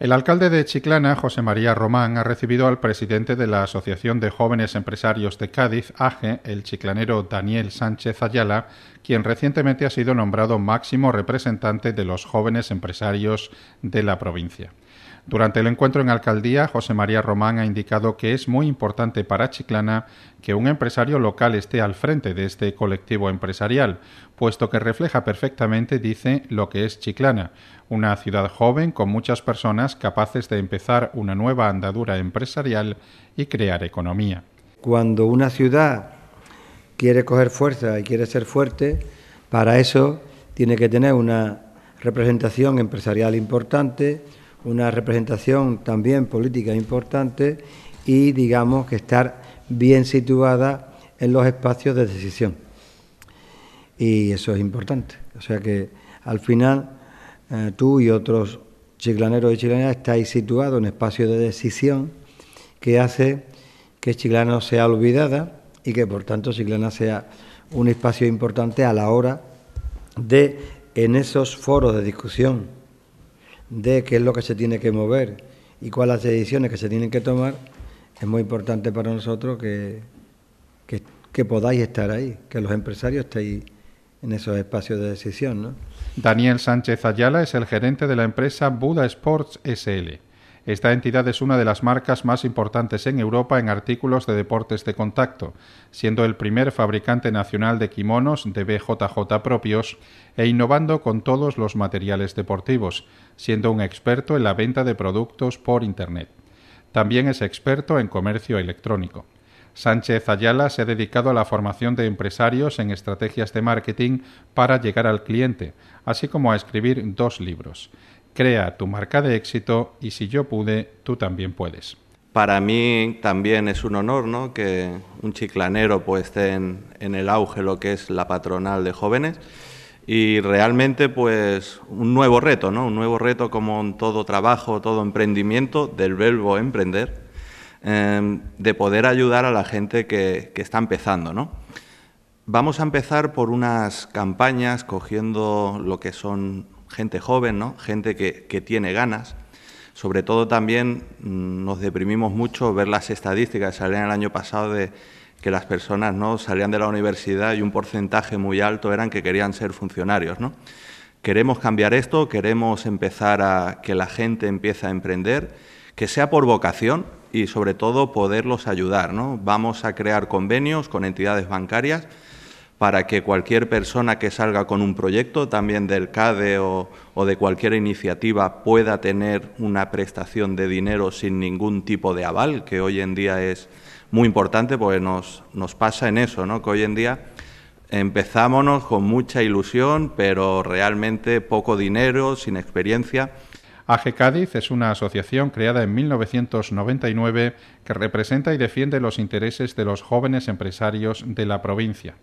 El alcalde de Chiclana, José María Román, ha recibido al presidente de la Asociación de Jóvenes Empresarios de Cádiz, AGE, el chiclanero Daniel Sánchez Ayala, quien recientemente ha sido nombrado máximo representante de los jóvenes empresarios de la provincia. Durante el encuentro en alcaldía, José María Román ha indicado que es muy importante para Chiclana que un empresario local esté al frente de este colectivo empresarial, puesto que refleja perfectamente, dice, lo que es Chiclana, una ciudad joven con muchas personas capaces de empezar una nueva andadura empresarial y crear economía. Cuando una ciudad quiere coger fuerza y quiere ser fuerte, para eso tiene que tener una representación empresarial importante, una representación también política importante y digamos que estar bien situada en los espacios de decisión. Y eso es importante. O sea que al final eh, tú y otros chiclaneros y chilaneras estáis situados en espacios de decisión que hace que Chiclana no sea olvidada y que por tanto Chiclana sea un espacio importante a la hora de en esos foros de discusión de qué es lo que se tiene que mover y cuáles las decisiones que se tienen que tomar, es muy importante para nosotros que, podáis estar ahí, que los empresarios estéis en esos espacios de decisión. ¿no? Daniel Sánchez Ayala es el gerente de la empresa Buda Sports SL. Esta entidad es una de las marcas más importantes en Europa en artículos de deportes de contacto, siendo el primer fabricante nacional de kimonos de BJJ propios e innovando con todos los materiales deportivos, siendo un experto en la venta de productos por Internet. También es experto en comercio electrónico. Sánchez Ayala se ha dedicado a la formación de empresarios en estrategias de marketing para llegar al cliente, así como a escribir dos libros. Crea tu marca de éxito y si yo pude, tú también puedes. Para mí también es un honor ¿no? que un chiclanero pues, esté en, el auge lo que es la patronal de jóvenes y realmente pues un nuevo reto, ¿no? Un nuevo reto como en todo trabajo, todo emprendimiento, del verbo emprender, em, de poder ayudar a la gente que, que, está empezando, ¿no? Vamos a empezar por unas campañas cogiendo lo que son gente joven, ¿no? gente que, tiene ganas. Sobre todo también mm, nos deprimimos mucho ver las estadísticas que salían el año pasado de que las personas ¿no? salían de la universidad y un porcentaje muy alto eran que querían ser funcionarios. Queremos cambiar esto, queremos empezar a que la gente empiece a emprender, que sea por vocación y sobre todo poderlos ayudar. Vamos a crear convenios con entidades bancarias para que cualquier persona que salga con un proyecto, también del CADE o, de cualquier iniciativa, pueda tener una prestación de dinero sin ningún tipo de aval, que hoy en día es muy importante porque nos, pasa en eso, ¿no? que hoy en día empezámonos con mucha ilusión, pero realmente poco dinero, sin experiencia. AG Cádiz es una asociación creada en 1999 que representa y defiende los intereses de los jóvenes empresarios de la provincia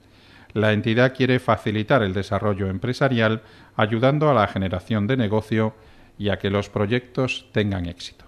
la entidad quiere facilitar el desarrollo empresarial ayudando a la generación de negocio y a que los proyectos tengan éxito.